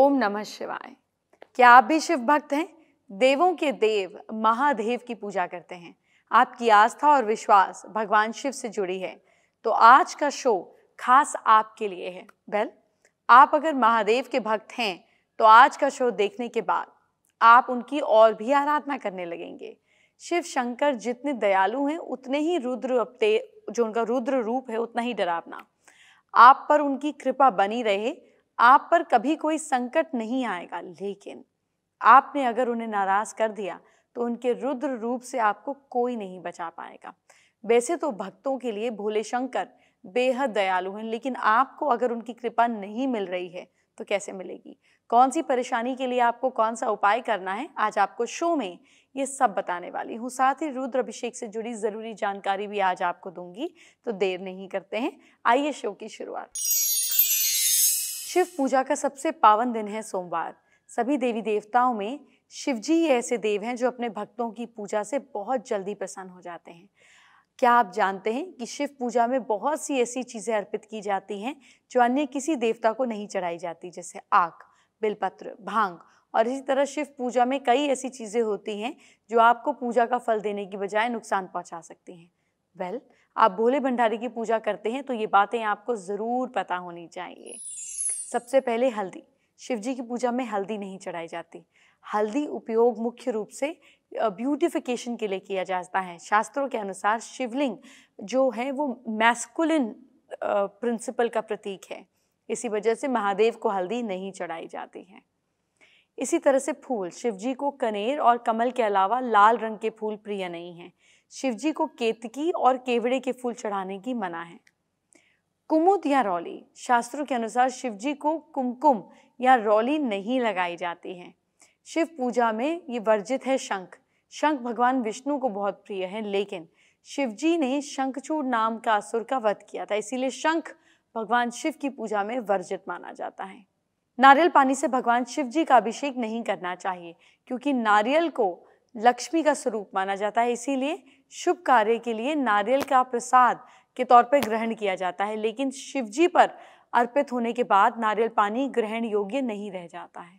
ओम नमः शिवाय क्या आप भी शिव भक्त हैं देवों के देव महादेव की पूजा करते हैं आपकी आस्था और विश्वास भगवान शिव से जुड़ी है तो आज का शो खास आपके लिए है वेल आप अगर महादेव के भक्त हैं तो आज का शो देखने के बाद आप उनकी और भी आराधना करने लगेंगे शिव शंकर जितने दयालु हैं उतने ही रुद्र अपते जो उनका रुद्र रूप है उतना ही डरावना आप पर उनकी कृपा बनी रहे आप पर कभी कोई संकट नहीं आएगा लेकिन आपने अगर उन्हें नाराज कर दिया तो उनके रुद्र रूप से आपको कोई नहीं बचा पाएगा वैसे तो भक्तों के लिए भोले शंकर बेहद दयालु हैं लेकिन आपको अगर उनकी कृपा नहीं मिल रही है तो कैसे मिलेगी कौन सी परेशानी के लिए आपको कौन सा उपाय करना है आज आपको शो में ये सब बताने वाली हूँ साथ ही रुद्र अभिषेक से जुड़ी ज़रूरी जानकारी भी आज आपको दूंगी तो देर नहीं करते हैं आइए शो की शुरुआत शिव पूजा का सबसे पावन दिन है सोमवार सभी देवी देवताओं में शिवजी ही ऐसे देव हैं जो अपने भक्तों की पूजा से बहुत जल्दी प्रसन्न हो जाते हैं क्या आप जानते हैं कि शिव पूजा में बहुत सी ऐसी चीज़ें अर्पित की जाती हैं जो अन्य किसी देवता को नहीं चढ़ाई जाती जैसे आग बिलपत्र भांग और इसी तरह शिव पूजा में कई ऐसी चीज़ें होती हैं जो आपको पूजा का फल देने की बजाय नुकसान पहुंचा सकती हैं वेल well, आप भोले भंडारी की पूजा करते हैं तो ये बातें आपको ज़रूर पता होनी चाहिए सबसे पहले हल्दी शिवजी की पूजा में हल्दी नहीं चढ़ाई जाती हल्दी उपयोग मुख्य रूप से ब्यूटिफिकेशन के लिए किया जाता है शास्त्रों के अनुसार शिवलिंग जो है वो मैस्कुलिन प्रिंसिपल का प्रतीक है इसी वजह से महादेव को हल्दी नहीं चढ़ाई जाती है इसी तरह से फूल शिवजी को कनेर और कमल के अलावा लाल रंग के फूल प्रिय नहीं हैं शिवजी को केतकी और केवड़े के फूल चढ़ाने की मना है कुमुद या रौली शास्त्रों के अनुसार शिव जी को कुमकुम या रौली नहीं लगाई जाती है शिव पूजा में ये वर्जित है शंख शंख भगवान विष्णु को बहुत प्रिय है लेकिन शिव जी ने शंखचूड़ नाम का असुर का वध किया था इसीलिए शंख भगवान शिव की पूजा में वर्जित माना जाता है नारियल पानी से भगवान शिव जी का अभिषेक नहीं करना चाहिए क्योंकि नारियल को लक्ष्मी का स्वरूप माना जाता है इसीलिए शुभ कार्य के लिए नारियल का प्रसाद के तौर पर ग्रहण किया जाता है लेकिन शिवजी पर अर्पित होने के बाद नारियल पानी ग्रहण योग्य नहीं रह जाता है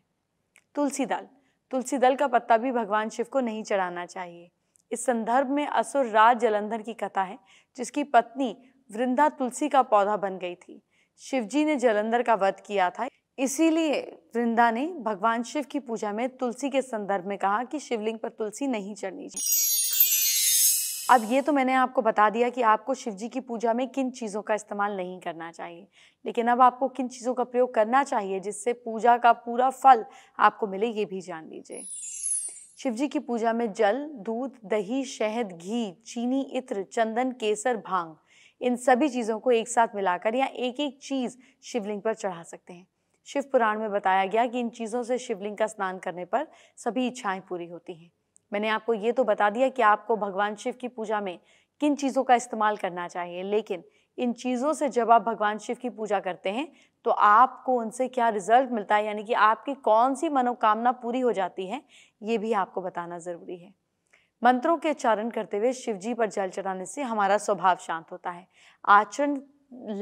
तुलसी दल तुलसी दल का पत्ता भी भगवान शिव को नहीं चढ़ाना चाहिए इस संदर्भ में असुर राज जलंधर की कथा है जिसकी पत्नी वृंदा तुलसी का पौधा बन गई थी शिवजी ने जलंधर का वध किया था इसीलिए वृंदा ने भगवान शिव की पूजा में तुलसी के संदर्भ में कहा कि शिवलिंग पर तुलसी नहीं चढ़नी चाहिए अब ये तो मैंने आपको बता दिया कि आपको शिव जी की पूजा में किन चीज़ों का इस्तेमाल नहीं करना चाहिए लेकिन अब आपको किन चीज़ों का प्रयोग करना चाहिए जिससे पूजा का पूरा फल आपको मिले ये भी जान लीजिए शिव जी की पूजा में जल दूध दही शहद घी चीनी इत्र चंदन केसर भांग इन सभी चीज़ों को एक साथ मिलाकर या एक एक चीज़ शिवलिंग पर चढ़ा सकते हैं शिव पुराण में बताया गया कि इन चीज़ों से शिवलिंग का स्नान करने पर सभी इच्छाएं पूरी होती हैं मैंने आपको ये तो बता दिया कि आपको भगवान शिव की पूजा में किन चीज़ों का इस्तेमाल करना चाहिए लेकिन इन चीज़ों से जब आप भगवान शिव की पूजा करते हैं तो आपको उनसे क्या रिजल्ट मिलता है यानी कि आपकी कौन सी मनोकामना पूरी हो जाती है ये भी आपको बताना ज़रूरी है मंत्रों के उच्चारण करते हुए शिव जी पर जल चढ़ाने से हमारा स्वभाव शांत होता है आचरण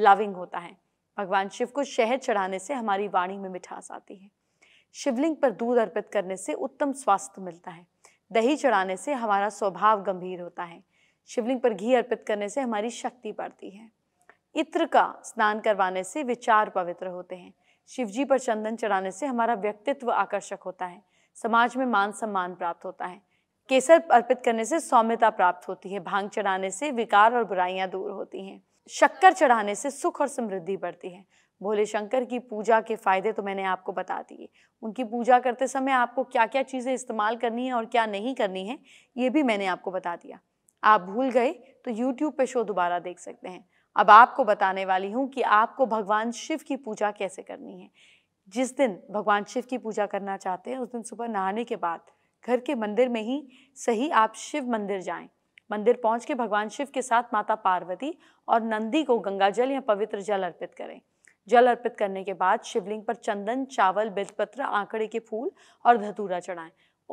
लविंग होता है भगवान शिव को शहद चढ़ाने से हमारी वाणी में मिठास आती है शिवलिंग पर दूध अर्पित करने से उत्तम स्वास्थ्य मिलता है दही चढ़ाने से हमारा स्वभाव गंभीर होता है शिवलिंग पर घी अर्पित करने से हमारी शक्ति बढ़ती है इत्र का स्नान करवाने से विचार पवित्र होते हैं शिवजी पर चंदन चढ़ाने से हमारा व्यक्तित्व आकर्षक होता है समाज में मान सम्मान प्राप्त होता है केसर अर्पित करने से सौम्यता प्राप्त होती है भांग चढ़ाने से विकार और बुराइयां दूर होती हैं शक्कर चढ़ाने से सुख और समृद्धि बढ़ती है भोले शंकर की पूजा के फायदे तो मैंने आपको बता दिए उनकी पूजा करते समय आपको क्या क्या चीज़ें इस्तेमाल करनी है और क्या नहीं करनी है ये भी मैंने आपको बता दिया आप भूल गए तो यूट्यूब पे शो दोबारा देख सकते हैं अब आपको बताने वाली हूँ कि आपको भगवान शिव की पूजा कैसे करनी है जिस दिन भगवान शिव की पूजा करना चाहते हैं उस दिन सुबह नहाने के बाद घर के मंदिर में ही सही आप शिव मंदिर जाएं मंदिर पहुंच के भगवान शिव के साथ माता पार्वती और नंदी को गंगा जल या पवित्र जल अर्पित करें जल अर्पित करने के बाद शिवलिंग पर चंदन चावल बेलपत्र आंकड़े के फूल और धतूरा चढ़ाएं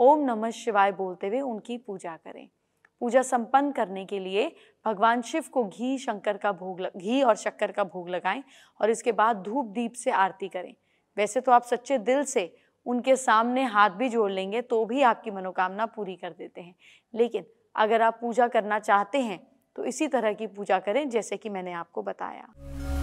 ओम नमः शिवाय बोलते हुए उनकी पूजा करें पूजा संपन्न करने के लिए भगवान शिव को घी शंकर का भोग घी और शक्कर का भोग लगाएं और इसके बाद धूप दीप से आरती करें वैसे तो आप सच्चे दिल से उनके सामने हाथ भी जोड़ लेंगे तो भी आपकी मनोकामना पूरी कर देते हैं लेकिन अगर आप पूजा करना चाहते हैं तो इसी तरह की पूजा करें जैसे कि मैंने आपको बताया